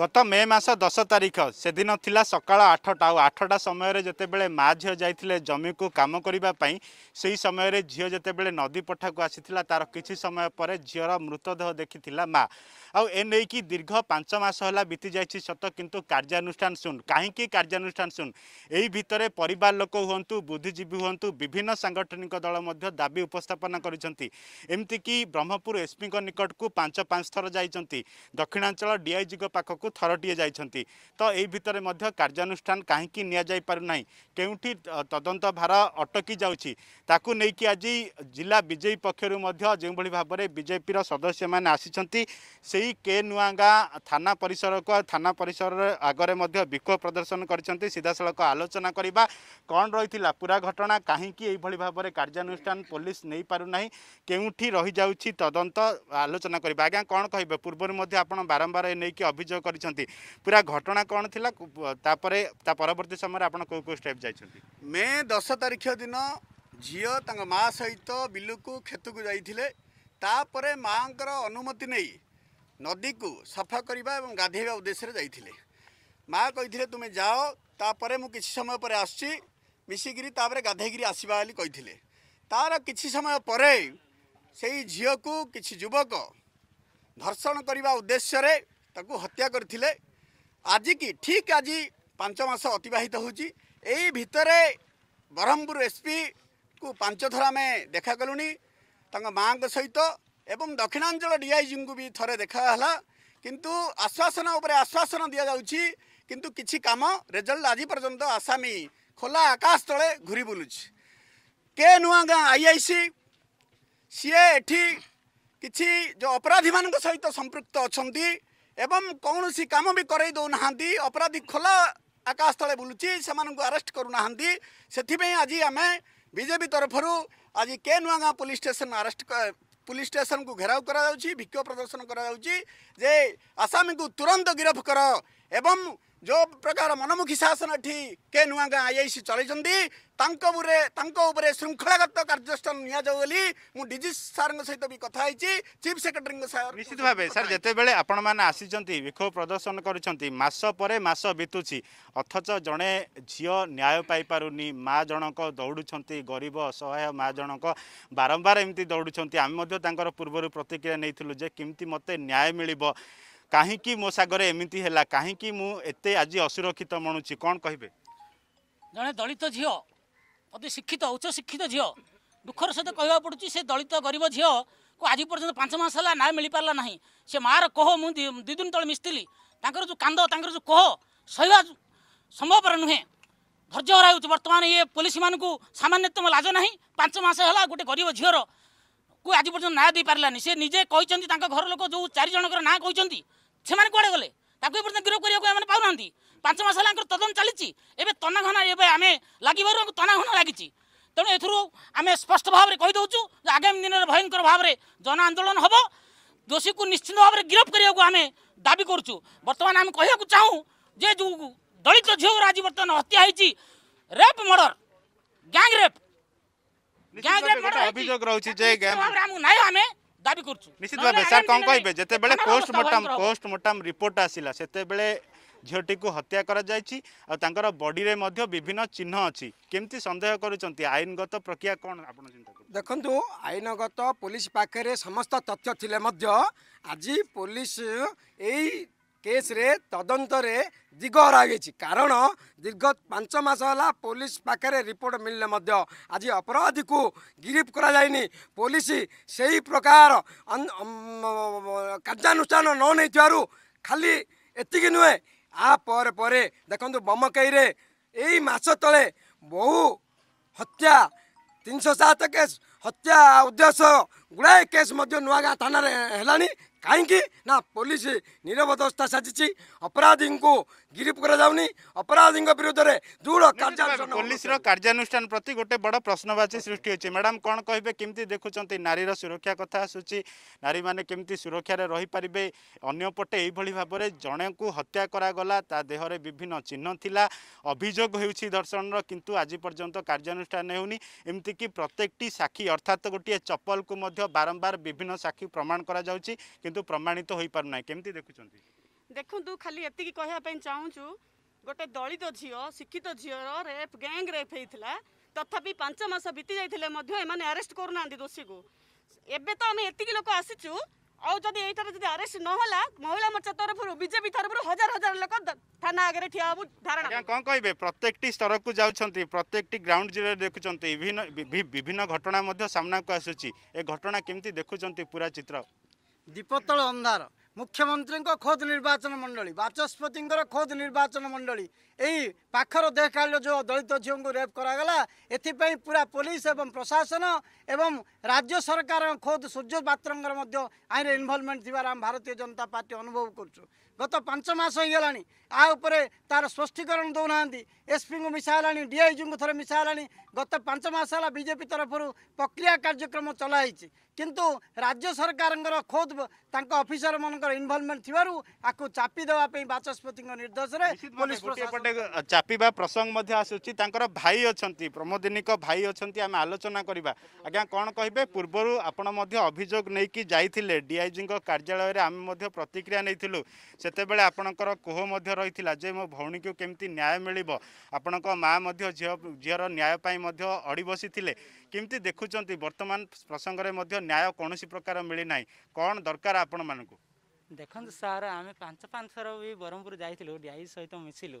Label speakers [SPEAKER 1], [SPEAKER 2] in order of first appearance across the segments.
[SPEAKER 1] ଗତ ମେ ମାସ ଦଶ ତାରିଖ ସେଦିନ ଥିଲା ସକାଳ ଆଠଟା ଆଉ ଆଠଟା ସମୟରେ ଯେତେବେଳେ ମା ଝିଅ ଯାଇଥିଲେ ଜମିକୁ କାମ କରିବା ପାଇଁ ସେହି ସମୟରେ ଝିଅ ଯେତେବେଳେ ନଦୀପଠାକୁ ଆସିଥିଲା ତା'ର କିଛି ସମୟ ପରେ ଝିଅର ମୃତଦେହ ଦେଖିଥିଲା ମା' ଆଉ ଏ ନେଇକି ଦୀର୍ଘ ପାଞ୍ଚ ମାସ ହେଲା ବିତିଯାଇଛି ସତ କିନ୍ତୁ କାର୍ଯ୍ୟାନୁଷ୍ଠାନ ଶୂନ କାହିଁକି କାର୍ଯ୍ୟାନୁଷ୍ଠାନ ଶୂନ ଏହି ଭିତରେ ପରିବାର ଲୋକ ହୁଅନ୍ତୁ ବୁଦ୍ଧିଜୀବୀ ହୁଅନ୍ତୁ ବିଭିନ୍ନ ସାଂଗଠନିକ ଦଳ ମଧ୍ୟ ଦାବି ଉପସ୍ଥାପନା କରିଛନ୍ତି ଏମିତିକି ବ୍ରହ୍ମପୁର ଏସ୍ପିଙ୍କ ନିକଟକୁ ପାଞ୍ଚ ପାଞ୍ଚ ଥର ଯାଇଛନ୍ତି ଦକ୍ଷିଣାଞ୍ଚଳ ଡିଆଇଜିଙ୍କ ପାଖକୁ ଥରଟିଏ ଯାଇଛନ୍ତି ତ ଏହି ଭିତରେ ମଧ୍ୟ କାର୍ଯ୍ୟାନୁଷ୍ଠାନ କାହିଁକି ନିଆଯାଇ ପାରୁନାହିଁ କେଉଁଠି ତଦନ୍ତ ଭାର ଅଟକି ଯାଉଛି ତାକୁ ନେଇକି ଆଜି ଜିଲ୍ଲା ବିଜେପି ପକ୍ଷରୁ ମଧ୍ୟ ଯେଉଁଭଳି ଭାବରେ ବିଜେପିର ସଦସ୍ୟମାନେ ଆସିଛନ୍ତି ସେ ସେହି କେନୁଆଁ ଗାଁ ଥାନା ପରିସରକୁ ଥାନା ପରିସର ଆଗରେ ମଧ୍ୟ ବିକ୍ଷୋଭ ପ୍ରଦର୍ଶନ କରିଛନ୍ତି ସିଧାସଳଖ ଆଲୋଚନା କରିବା କ'ଣ ରହିଥିଲା ପୁରା ଘଟଣା କାହିଁକି ଏଇଭଳି ଭାବରେ କାର୍ଯ୍ୟାନୁଷ୍ଠାନ ପୋଲିସ ନେଇପାରୁନାହିଁ କେଉଁଠି ରହିଯାଉଛି ତଦନ୍ତ ଆଲୋଚନା କରିବା ଆଜ୍ଞା କ'ଣ କହିବେ ପୂର୍ବରୁ ମଧ୍ୟ ଆପଣ ବାରମ୍ବାର ଏ ନେଇକି ଅଭିଯୋଗ କରିଛନ୍ତି ପୁରା ଘଟଣା କ'ଣ ଥିଲା ତାପରେ ତା ପରବର୍ତ୍ତୀ ସମୟରେ ଆପଣ କେଉଁ କେଉଁ ଷ୍ଟେପ୍ ଯାଇଛନ୍ତି ମେ ଦଶ ତାରିଖ ଦିନ ଝିଅ ତାଙ୍କ ମାଆ ସହିତ ବିଲକୁ କ୍ଷେତକୁ ଯାଇଥିଲେ
[SPEAKER 2] ତାପରେ ମାଆଙ୍କର ଅନୁମତି ନେଇ ନଦୀକୁ ସଫା କରିବା ଏବଂ ଗାଧୋଇବା ଉଦ୍ଦେଶ୍ୟରେ ଯାଇଥିଲେ ମାଆ କହିଥିଲେ ତୁମେ ଯାଅ ତାପରେ ମୁଁ କିଛି ସମୟ ପରେ ଆସୁଛି ମିଶିକିରି ତାପରେ ଗାଧୋଇକିରି ଆସିବା ବୋଲି କହିଥିଲେ ତା'ର କିଛି ସମୟ ପରେ ସେଇ ଝିଅକୁ କିଛି ଯୁବକ ଧର୍ଷଣ କରିବା ଉଦ୍ଦେଶ୍ୟରେ ତାକୁ ହତ୍ୟା କରିଥିଲେ ଆଜିକି ଠିକ୍ ଆଜି ପାଞ୍ଚ ମାସ ଅତିବାହିତ ହେଉଛି ଏଇ ଭିତରେ ବ୍ରହ୍ମପୁର ଏସ୍ପିକୁ ପାଞ୍ଚ ଥର ଆମେ ଦେଖା କଲୁଣି ତାଙ୍କ ମାଆଙ୍କ ସହିତ ଏବଂ ଦକ୍ଷିଣାଞ୍ଚଳ ଡିଆଇଜିଙ୍କୁ ବି ଥରେ ଦେଖା ହେଲା କିନ୍ତୁ ଆଶ୍ୱାସନ ଉପରେ ଆଶ୍ୱାସନ ଦିଆଯାଉଛି କିନ୍ତୁ କିଛି କାମ ରେଜଲ୍ଟ ଆଜି ପର୍ଯ୍ୟନ୍ତ ଆସାମୀ ଖୋଲା ଆକାଶ ତଳେ ଘୁରି ବୁଲୁଛି କେ ନୂଆ ଗାଁ ଆଇ ଆଇ ସି ସିଏ ଏଠି କିଛି ଯେଉଁ ଅପରାଧୀମାନଙ୍କ ସହିତ ସମ୍ପୃକ୍ତ ଅଛନ୍ତି ଏବଂ କୌଣସି କାମ ବି କରାଇ ଦେଉନାହାନ୍ତି ଅପରାଧୀ ଖୋଲା ଆକାଶ ତଳେ ବୁଲୁଛି ସେମାନଙ୍କୁ ଆରେଷ୍ଟ କରୁନାହାନ୍ତି ସେଥିପାଇଁ ଆଜି ଆମେ ବିଜେପି ତରଫରୁ ଆଜି କେ ନୂଆ ଗାଁ ପୋଲିସ ଷ୍ଟେସନ ଆରେଷ୍ଟ ପୋଲିସ ଷ୍ଟେସନକୁ ଘେରାଉ କରାଯାଉଛି ବିକ୍ଷୋଭ ପ୍ରଦର୍ଶନ କରାଯାଉଛି ଯେ ଆସାମୀଙ୍କୁ ତୁରନ୍ତ ଗିରଫ କର ଏବଂ ଯେଉଁ ପ୍ରକାର ମନମୁଖୀ ଶାସନ ଏଠି କେ ନୂଆ ଗାଁ ଆଇ ଆଇ ସି ଚଳେଇଛନ୍ତି ତାଙ୍କ ଉପରେ ତାଙ୍କ ଉପରେ ଶୃଙ୍ଖଳାଗତ କାର୍ଯ୍ୟାନୁଷ୍ଠାନ ନିଆଯାଉ ବୋଲି ମୁଁ ଡିଜି ସାର୍ଙ୍କ ସହିତ
[SPEAKER 1] ବି କଥା ହେଇଛି ଚିଫ୍ ସେକ୍ରେଟାରୀଙ୍କ ସାର୍ ନିଶ୍ଚିତ ଭାବେ ସାର୍ ଯେତେବେଳେ ଆପଣମାନେ ଆସିଛନ୍ତି ବିକ୍ଷୋଭ ପ୍ରଦର୍ଶନ କରିଛନ୍ତି ମାସ ପରେ ମାସ ବିତୁଛି ଅଥଚ ଜଣେ ଝିଅ ନ୍ୟାୟ ପାଇପାରୁନି ମା ଜଣଙ୍କ ଦୌଡ଼ୁଛନ୍ତି ଗରିବ ଅସହାୟ ମା ଜଣଙ୍କ ବାରମ୍ବାର ଏମିତି ଦୌଡ଼ୁଛନ୍ତି ଆମେ ମଧ୍ୟ ତାଙ୍କର ପୂର୍ବରୁ ପ୍ରତିକ୍ରିୟା ନେଇଥିଲୁ ଯେ କେମିତି ମୋତେ ନ୍ୟାୟ ମିଳିବ କାହିଁକି ମୋ ସାଗରେ ଏମିତି ହେଲା କାହିଁକି ମୁଁ ଏତେ ଆଜି ଅସୁରକ୍ଷିତ ମଣୁଛି କ'ଣ କହିବେ
[SPEAKER 3] ଜଣେ ଦଳିତ ଝିଅ ଅତି ଶିକ୍ଷିତ ଉଚ୍ଚ ଶିକ୍ଷିତ ଝିଅ ଦୁଃଖର ସହିତ କହିବାକୁ ପଡ଼ୁଛି ସେ ଦଳିତ ଗରିବ ଝିଅକୁ ଆଜି ପର୍ଯ୍ୟନ୍ତ ପାଞ୍ଚ ମାସ ହେଲା ନାଁ ମିଳିପାରିଲା ନାହିଁ ସେ ମାଆର କୋହ ମୁଁ ଦୁଇ ଦିନ ତଳେ ମିଶିଥିଲି ତାଙ୍କର ଯେଉଁ କାନ୍ଦ ତାଙ୍କର ଯେଉଁ କୋହ ସହିବା ସମ୍ଭବପର ନୁହେଁ ଧୈର୍ଯ୍ୟ ହରାଉଛି ବର୍ତ୍ତମାନ ଇଏ ପୋଲିସମାନଙ୍କୁ ସାମାନ୍ୟତମ ଲାଜ ନାହିଁ ପାଞ୍ଚ ମାସ ହେଲା ଗୋଟେ ଗରିବ ଝିଅରକୁ ଆଜି ପର୍ଯ୍ୟନ୍ତ ନାଁ ଦେଇପାରିଲାନି ସେ ନିଜେ କହିଛନ୍ତି ତାଙ୍କ ଘର ଲୋକ ଯେଉଁ ଚାରି ଜଣଙ୍କର ନାଁ କହିଛନ୍ତି ସେମାନେ କୁଆଡ଼େ ଗଲେ ତାକୁ ଏପର୍ଯ୍ୟନ୍ତ ଗିରଫ କରିବାକୁ ଏମାନେ ପାଉନାହାନ୍ତି ପାଞ୍ଚ ମାସ ହେଲା ଆଙ୍କର ତଦନ୍ତ ଚାଲିଛି ଏବେ ତନାଘନା ଏବେ ଆମେ ଲାଗିବାରୁ ଆମକୁ ତନାଘନା ଲାଗିଛି ତେଣୁ ଏଥିରୁ ଆମେ ସ୍ପଷ୍ଟ ଭାବରେ କହିଦେଉଛୁ ଯେ ଆଗାମୀ ଦିନରେ ଭୟଙ୍କର ଭାବରେ ଜନ ଆନ୍ଦୋଳନ ହେବ ଦୋଷୀକୁ ନିଶ୍ଚିନ୍ତ ଭାବରେ ଗିରଫ କରିବାକୁ ଆମେ ଦାବି କରୁଛୁ ବର୍ତ୍ତମାନ ଆମେ କହିବାକୁ ଚାହୁଁ ଯେ ଯେଉଁ ଦଳିତ ଝିଅର ଆଜି ବର୍ତ୍ତମାନ ହତ୍ୟା ହେଇଛି rape murder gang rape
[SPEAKER 1] gang rape ଅଭିଯୋଗ ରହୁଛି ଯେ ଆମେ
[SPEAKER 3] ନ୍ୟାୟ ଆମେ দাবি করছু নিশ্চিত ভাবে স্যার কম কইবে যেতবেলে পোস্টমর্টম
[SPEAKER 1] পোস্টমর্টম রিপোর্ট আসিলা সেতবেলে ঝিউটিকে হত্যা করা যাইছি আর তাঙ্কর বডিরে মধ্য বিভিন্ন চিহ্ন অছি কেমতি সন্দেহ করুচন্তি আইনগত প্রক্রিয়া কোন আপন চিন্তা করুন দেখন্তু আইনগত পুলিশ পাখরে সমস্ত তথ্য থিলে মধ্য আজি পুলিশ এই କେସ୍ରେ
[SPEAKER 2] ତଦନ୍ତରେ ଦିଗ ହରାଇଛି କାରଣ ଦୀର୍ଘ ପାଞ୍ଚ ମାସ ହେଲା ପୋଲିସ ପାଖରେ ରିପୋର୍ଟ ମିଳିଲେ ମଧ୍ୟ ଆଜି ଅପରାଧୀକୁ ଗିରଫ କରାଯାଇନି ପୋଲିସ ସେହି ପ୍ରକାର କାର୍ଯ୍ୟାନୁଷ୍ଠାନ ନ ନେଇଥିବାରୁ ଖାଲି ଏତିକି ନୁହେଁ ଆ ପରେ ପରେ ଦେଖନ୍ତୁ ବମକେଇରେ ଏଇ ମାସ ତଳେ ବହୁ ହତ୍ୟା ତିନିଶହ ସାତ କେସ୍ ହତ୍ୟା ଉଦ୍ଦେଶ୍ୟ ଗୁଡ଼ାଏ କେସ୍ ମଧ୍ୟ ନୂଆଗାଁ ଥାନାରେ ହେଲାଣି କାହିଁକି ନା ପୋଲିସ ନିରବଦସ୍ଥା ସାଜିଛି ଅପରାଧୀଙ୍କୁ ଗିରଫ କରାଯାଉନି ଅପରାଧୀଙ୍କ ବିରୁଦ୍ଧରେ
[SPEAKER 1] ଦୃଢ଼ କାର୍ଯ୍ୟାନୁଷ୍ଠାନ ପୋଲିସର କାର୍ଯ୍ୟାନୁଷ୍ଠାନ ପ୍ରତି ଗୋଟେ ବଡ଼ ପ୍ରଶ୍ନବାଚୀ ସୃଷ୍ଟି ହୋଇଛି ମ୍ୟାଡ଼ାମ୍ କ'ଣ କହିବେ କେମିତି ଦେଖୁଛନ୍ତି ନାରୀର ସୁରକ୍ଷା କଥା ଆସୁଛି ନାରୀମାନେ କେମିତି ସୁରକ୍ଷାରେ ରହିପାରିବେ ଅନ୍ୟପଟେ ଏଇଭଳି ଭାବରେ ଜଣେକୁ ହତ୍ୟା କରାଗଲା ତା ଦେହରେ ବିଭିନ୍ନ ଚିହ୍ନ ଥିଲା ଅଭିଯୋଗ ହେଉଛି ଧର୍ଷଣର କିନ୍ତୁ ଆଜି ପର୍ଯ୍ୟନ୍ତ କାର୍ଯ୍ୟାନୁଷ୍ଠାନ ହେଉନି ଏମିତିକି ପ୍ରତ୍ୟେକଟି ସାକ୍ଷୀ ଅର୍ଥାତ୍ ଗୋଟିଏ ଚପଲକୁ ମଧ୍ୟ ବାରମ୍ବାର ବିଭିନ୍ନ ସାକ୍ଷୀ ପ୍ରମାଣ କରାଯାଉଛି କିନ୍ତୁ ପ୍ରମାଣିତ ହୋଇପାରୁନାହିଁ କେମିତି ଦେଖୁଛନ୍ତି
[SPEAKER 3] ଦେଖନ୍ତୁ ଖାଲି ଏତିକି କହିବା ପାଇଁ ଚାହୁଁଛୁ ଗୋଟେ ଦଳିତ ଝିଅ ଶିକ୍ଷିତ ଝିଅର ରେପ୍ ଗ୍ୟାଙ୍ଗ ରେପ୍ ହେଇଥିଲା ତଥାପି ପାଞ୍ଚ ମାସ ବିତି ଯାଇଥିଲେ ମଧ୍ୟ ଏମାନେ ଆରେଷ୍ଟ କରୁନାହାନ୍ତି ଦୋଷୀକୁ ଏବେ ତ ଆମେ ଏତିକି ଲୋକ ଆସିଛୁ ଆଉ ଯଦି ଏଇଟାର ଯଦି ଆରେଷ୍ଟ ନହେଲା ମହିଳା ମୋର୍ଚ୍ଚା ତରଫରୁ ବିଜେପି ତରଫରୁ ହଜାର
[SPEAKER 1] ହଜାର ଲୋକ ଥାନା ଆଗରେ ଠିଆ ହବୁ ଧାରଣା କ'ଣ କହିବେ ପ୍ରତ୍ୟେକଟି ସ୍ତରକୁ ଯାଉଛନ୍ତି ପ୍ରତ୍ୟେକଟି ଗ୍ରାଉଣ୍ଡ ଜିରୋରେ ଦେଖୁଛନ୍ତି ବିଭିନ୍ନ ବିଭିନ୍ନ ଘଟଣା ମଧ୍ୟ ସାମ୍ନାକୁ ଆସୁଛି ଏ ଘଟଣା କେମିତି ଦେଖୁଛନ୍ତି ପୁରା ଚିତ୍ର ଦୀପତଳ ଅନ୍ଧାର ମୁଖ୍ୟମନ୍ତ୍ରୀଙ୍କ ଖୋଦ୍ ନିର୍ବାଚନ ମଣ୍ଡଳୀ
[SPEAKER 3] ବାଚସ୍ପତିଙ୍କର ଖୋଦ୍ ନିର୍ବାଚନ ମଣ୍ଡଳୀ ए पाखर देहकाल जो दलित झिउको रेप गरागला एपी पुरा एवं प्रशासन एवं राज्य सरकार खोद सूर्य पत्रमा इनभल्भमेन्ट थिएर आम भारतीय जनता पार्टी अनुभव गर्छु गत पांच मास है तार स्पष्टीकरण दोना एसपि मसाहे डिआइजीको थोर मिसाहेलास होला विजेपि तरफु प्रक्रिया कार्यक्रम चलाइन्छ कि राज्य सरकारको खोद त अफिसर म इनभल्भमेन्ट थिपिदेवाई बाचस्पतिको निर्देश
[SPEAKER 1] ଗୋଟେ ଚାପିବା ପ୍ରସଙ୍ଗ ମଧ୍ୟ ଆସୁଛି ତାଙ୍କର ଭାଇ ଅଛନ୍ତି ପ୍ରମୋଦିନୀଙ୍କ ଭାଇ ଅଛନ୍ତି ଆମେ ଆଲୋଚନା କରିବା ଆଜ୍ଞା କ'ଣ କହିବେ ପୂର୍ବରୁ ଆପଣ ମଧ୍ୟ ଅଭିଯୋଗ ନେଇକି ଯାଇଥିଲେ ଡିଆଇଜିଙ୍କ କାର୍ଯ୍ୟାଳୟରେ ଆମେ ମଧ୍ୟ ପ୍ରତିକ୍ରିୟା ନେଇଥିଲୁ ସେତେବେଳେ ଆପଣଙ୍କର କୋହ ମଧ୍ୟ ରହିଥିଲା ଯେ ମୋ ଭଉଣୀକୁ କେମିତି ନ୍ୟାୟ ମିଳିବ ଆପଣଙ୍କ ମାଆ ମଧ୍ୟ ଝିଅ ଝିଅର ନ୍ୟାୟ ପାଇଁ ମଧ୍ୟ ଅଡ଼ି ବସିଥିଲେ କେମିତି ଦେଖୁଛନ୍ତି ବର୍ତ୍ତମାନ ପ୍ରସଙ୍ଗରେ ମଧ୍ୟ ନ୍ୟାୟ କୌଣସି ପ୍ରକାର ମିଳିନାହିଁ କ'ଣ ଦରକାର ଆପଣମାନଙ୍କୁ
[SPEAKER 3] ଦେଖନ୍ତୁ ସାର୍ ଆମେ ପାଞ୍ଚ ପାଞ୍ଚ ଥର ବି ବ୍ରହ୍ମପୁର ଯାଇଥିଲୁ ଡିଆଇଜି ସହିତ ମିଶିଲୁ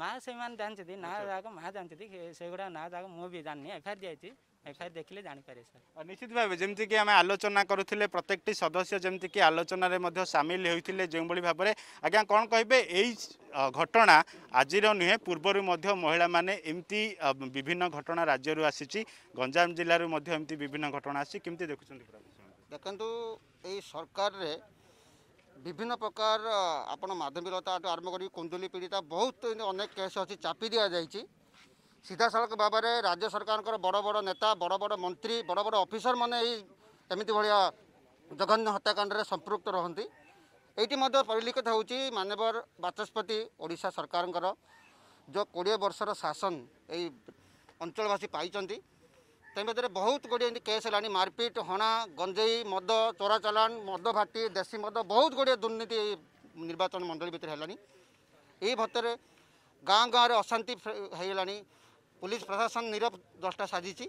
[SPEAKER 3] ମା ସେମାନେ ଜାଣିଛନ୍ତି ନାଁ ଯାକ ମା ଜାଣିଛନ୍ତି ସେଗୁଡ଼ା ନାଁ ଯାକ ମୁଁ ବି ଜାଣିନି ଏଫଆଇଆର୍ ଯାଇଛି ଏଫଆଇଆର୍ ଦେଖିଲେ ଜାଣିପାରିବେ
[SPEAKER 1] ସାର୍ ନିଶ୍ଚିତ ଭାବେ ଯେମିତିକି ଆମେ ଆଲୋଚନା କରୁଥିଲେ ପ୍ରତ୍ୟେକଟି ସଦସ୍ୟ ଯେମିତିକି ଆଲୋଚନାରେ ମଧ୍ୟ ସାମିଲ ହୋଇଥିଲେ ଯେଉଁଭଳି ଭାବରେ ଆଜ୍ଞା କ'ଣ କହିବେ ଏଇ ଘଟଣା ଆଜିର ନୁହେଁ ପୂର୍ବରୁ ମଧ୍ୟ ମହିଳାମାନେ ଏମିତି ବିଭିନ୍ନ ଘଟଣା ରାଜ୍ୟରୁ ଆସିଛି ଗଞ୍ଜାମ ଜିଲ୍ଲାରୁ ମଧ୍ୟ ଏମିତି ବିଭିନ୍ନ ଘଟଣା ଆସିଛି କେମିତି ଦେଖୁଛନ୍ତି
[SPEAKER 3] ଦେଖନ୍ତୁ ଏଇ ସରକାରରେ ବିଭିନ୍ନ ପ୍ରକାର ଆପଣ ମାଧବିଲତାଠୁ ଆରମ୍ଭ କରି କୁନ୍ଦୁଲି ପୀଡ଼ିତା ବହୁତ ଅନେକ କେସ୍ ଅଛି ଚାପି ଦିଆଯାଇଛି ସିଧାସଳଖ ଭାବରେ ରାଜ୍ୟ ସରକାରଙ୍କର ବଡ଼ ବଡ଼ ନେତା ବଡ଼ ବଡ଼ ମନ୍ତ୍ରୀ ବଡ଼ ବଡ଼ ଅଫିସରମାନେ ଏଇ ଏମିତି ଭଳିଆ ଜଘନ୍ୟ ହତ୍ୟାକାଣ୍ଡରେ ସମ୍ପୃକ୍ତ ରହନ୍ତି ଏଇଠି ମଧ୍ୟ ପରିଲିଖିତ ହେଉଛି ମାନ୍ୟବର ବାଚସ୍ପତି ଓଡ଼ିଶା ସରକାରଙ୍କର ଯେଉଁ କୋଡ଼ିଏ ବର୍ଷର ଶାସନ ଏଇ ଅଞ୍ଚଳବାସୀ ପାଇଛନ୍ତି ତେମେଥିରେ ବହୁତ ଗୁଡ଼ିଏ ଏମିତି କେସ୍ ହେଲାଣି ମାରପିଟ୍ ହଣା ଗଞ୍ଜେଇ ମଦ ଚୋରା ଚାଲାଣ ମଦ ଭାଟି ଦେଶୀ ମଦ ବହୁତ ଗୁଡ଼ିଏ ଦୁର୍ନୀତି ନିର୍ବାଚନ ମଣ୍ଡଳୀ ଭିତରେ ହେଲାଣି ଏହି ଭତ୍ତରେ ଗାଁ ଗାଁରେ ଅଶାନ୍ତି ହୋଇଗଲାଣି পুলিশ প্রশাসন নীরব দশটা সাজিছি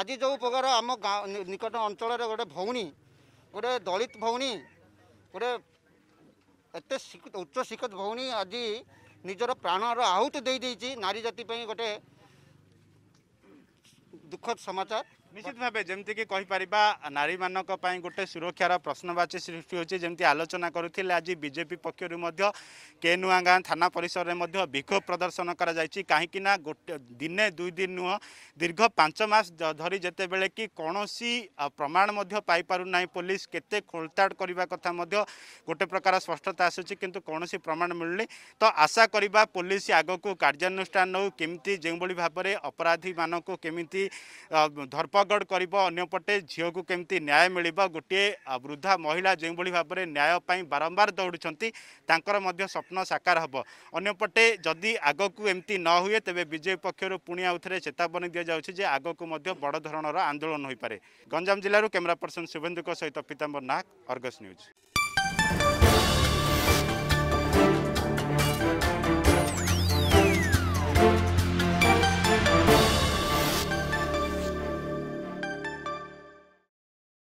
[SPEAKER 3] আজি যে প্রকার আমার গাঁ নিকট অঞ্চলের গোটে ভৌণী গোটে দলিত ভৌণী গোটে এত ଉଚ୍ଚ ଶିକ୍ଷିତ ଭଉଣୀ ଆଜି ନିଜର ପ୍ରାଣର ଆହୁତ ଦେଇଦେଇଛି ନାରୀ ଜାତି ପାଇଁ ଗୋଟେ
[SPEAKER 1] দুঃখদ সমাচার ନିଶ୍ଚିତ ଭାବେ ଯେମିତିକି କହିପାରିବା ନାରୀମାନଙ୍କ ପାଇଁ ଗୋଟେ ସୁରକ୍ଷାର ପ୍ରଶ୍ନବାଚୀ ସୃଷ୍ଟି ହେଉଛି ଯେମିତି ଆଲୋଚନା କରୁଥିଲେ ଆଜି ବିଜେପି ପକ୍ଷରୁ ମଧ୍ୟ କେନୁଆ ଗାଁ ଥାନା ପରିସରରେ ମଧ୍ୟ ବିକ୍ଷୋଭ ପ୍ରଦର୍ଶନ କରାଯାଇଛି କାହିଁକିନା ଗୋଟେ ଦିନେ ଦୁଇ ଦିନ ନୁହଁ ଦୀର୍ଘ ପାଞ୍ଚ ମାସ ଧରି ଯେତେବେଳେ କି କୌଣସି ପ୍ରମାଣ ମଧ୍ୟ ପାଇପାରୁନାହିଁ ପୋଲିସ କେତେ ଖୋଳତାଡ଼ କରିବା କଥା ମଧ୍ୟ ଗୋଟେ ପ୍ରକାର ସ୍ପଷ୍ଟତା ଆସୁଛି କିନ୍ତୁ କୌଣସି ପ୍ରମାଣ ମିଳୁନି ତ ଆଶା କରିବା ପୋଲିସ ଆଗକୁ କାର୍ଯ୍ୟାନୁଷ୍ଠାନ ନେଉ କେମିତି ଯେଉଁଭଳି ଭାବରେ ଅପରାଧୀମାନଙ୍କୁ କେମିତି ଧରପ ଚପାଗଡ଼ କରିବ ଅନ୍ୟପଟେ ଝିଅକୁ କେମିତି ନ୍ୟାୟ ମିଳିବ ଗୋଟିଏ ବୃଦ୍ଧା ମହିଳା ଯେଉଁଭଳି ଭାବରେ ନ୍ୟାୟ ପାଇଁ ବାରମ୍ବାର ଦୌଡ଼ୁଛନ୍ତି ତାଙ୍କର ମଧ୍ୟ ସ୍ୱପ୍ନ ସାକାର ହେବ ଅନ୍ୟପଟେ ଯଦି ଆଗକୁ ଏମିତି ନ ହୁଏ ତେବେ ବିଜେପି ପକ୍ଷରୁ ପୁଣି ଆଉଥରେ ଚେତାବନୀ ଦିଆଯାଉଛି ଯେ ଆଗକୁ ମଧ୍ୟ ବଡ଼ ଧରଣର ଆନ୍ଦୋଳନ ହୋଇପାରେ ଗଞ୍ଜାମ ଜିଲ୍ଲାରୁ କ୍ୟାମେରା ପର୍ସନ୍ ଶୁଭେନ୍ଦୁଙ୍କ ସହିତ ପୀତାମ୍ବର ନାକ୍ ଅର୍ଗସ୍ ନ୍ୟୁଜ୍